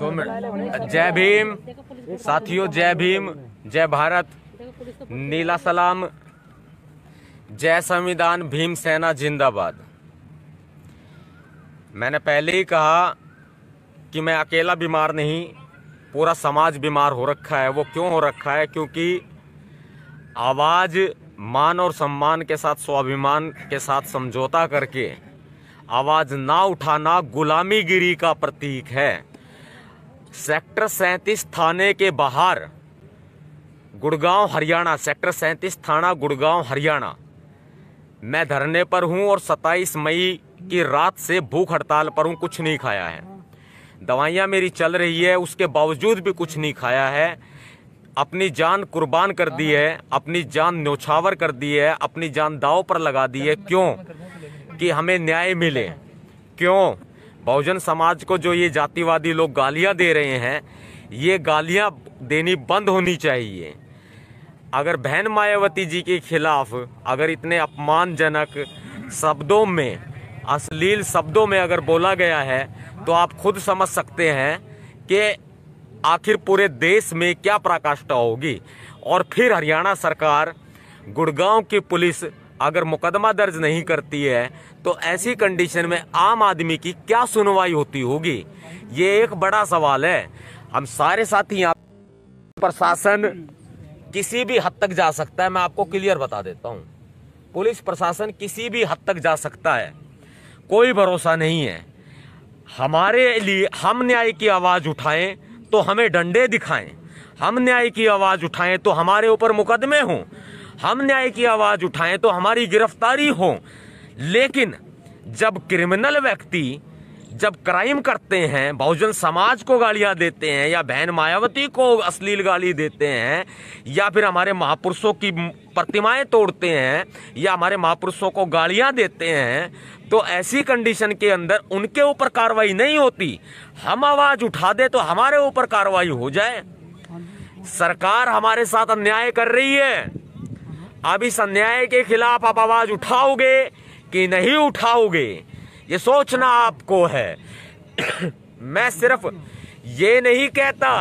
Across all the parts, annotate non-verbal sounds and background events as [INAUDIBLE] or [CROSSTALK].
दो मिनट जय भीम साथियों जय भीम जय भारत नीला सलाम जय संविधान भीम सेना जिंदाबाद मैंने पहले ही कहा कि मैं अकेला बीमार नहीं पूरा समाज बीमार हो रखा है वो क्यों हो रखा है क्योंकि आवाज़ मान और सम्मान के साथ स्वाभिमान के साथ समझौता करके आवाज़ ना उठाना गुलामीगिरी का प्रतीक है सेक्टर सैंतीस थाने के बाहर गुड़गांव हरियाणा सेक्टर सैंतीस थाना गुड़गांव हरियाणा मैं धरने पर हूं और 27 मई की रात से भूख हड़ताल पर हूं कुछ नहीं खाया है दवाइयां मेरी चल रही है उसके बावजूद भी कुछ नहीं खाया है अपनी जान कुर्बान कर दी है अपनी जान न्योछावर कर दी है अपनी जान दाव पर लगा दी है क्यों कि हमें न्याय मिले क्यों बहुजन समाज को जो ये जातिवादी लोग गालियां दे रहे हैं ये गालियां देनी बंद होनी चाहिए अगर बहन मायावती जी के खिलाफ अगर इतने अपमानजनक शब्दों में अश्लील शब्दों में अगर बोला गया है तो आप खुद समझ सकते हैं कि आखिर पूरे देश में क्या प्राकाष्ठा होगी और फिर हरियाणा सरकार गुड़गांव की पुलिस अगर मुकदमा दर्ज नहीं करती है तो ऐसी कंडीशन में आम आदमी की क्या सुनवाई होती होगी ये एक बड़ा सवाल है हम सारे साथी यहाँ प्रशासन किसी भी हद तक जा सकता है मैं आपको क्लियर बता देता हूँ पुलिस प्रशासन किसी भी हद तक जा सकता है कोई भरोसा नहीं है हमारे लिए हम न्याय की आवाज़ उठाएं तो हमें डंडे दिखाएं हम न्याय की आवाज़ उठाएं तो हमारे ऊपर मुकदमे हों हम न्याय की आवाज़ उठाएं तो हमारी गिरफ्तारी हो लेकिन जब क्रिमिनल व्यक्ति जब क्राइम करते हैं बहुजन समाज को गालियां देते हैं या बहन मायावती को अश्लील गाली देते हैं या फिर हमारे महापुरुषों की प्रतिमाएं तोड़ते हैं या हमारे महापुरुषों को गालियां देते हैं तो ऐसी कंडीशन के अंदर उनके ऊपर कार्रवाई नहीं होती हम आवाज उठा दे तो हमारे ऊपर कार्रवाई हो जाए सरकार हमारे साथ अन्याय कर रही है अब इस अन्याय के खिलाफ आप आवाज उठाओगे कि नहीं उठाओगे ये सोचना आपको है [COUGHS] मैं सिर्फ ये नहीं कहता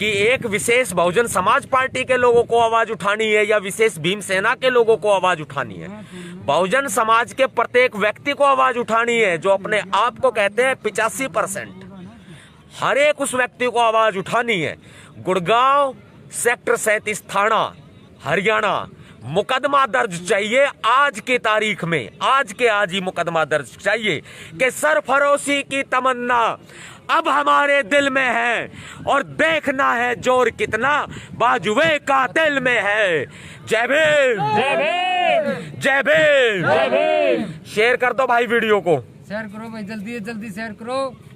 कि एक विशेष बहुजन समाज पार्टी के लोगों को आवाज उठानी है या विशेष भीम सेना के लोगों को आवाज उठानी है बहुजन समाज के प्रत्येक व्यक्ति को आवाज उठानी है जो अपने आप को कहते हैं पिचासी परसेंट हर एक उस व्यक्ति को आवाज उठानी है गुड़गांव सेक्टर सैतीस थाना हरियाणा मुकदमा दर्ज चाहिए आज की तारीख में आज के आज ही मुकदमा दर्ज चाहिए कि सरफरोशी की तमन्ना अब हमारे दिल में है और देखना है जोर कितना बाजुए का दिल में है जय भीम जय भीम जय भीम शेयर कर दो भाई वीडियो को शेयर करो भाई जल्दी जल्दी शेयर करो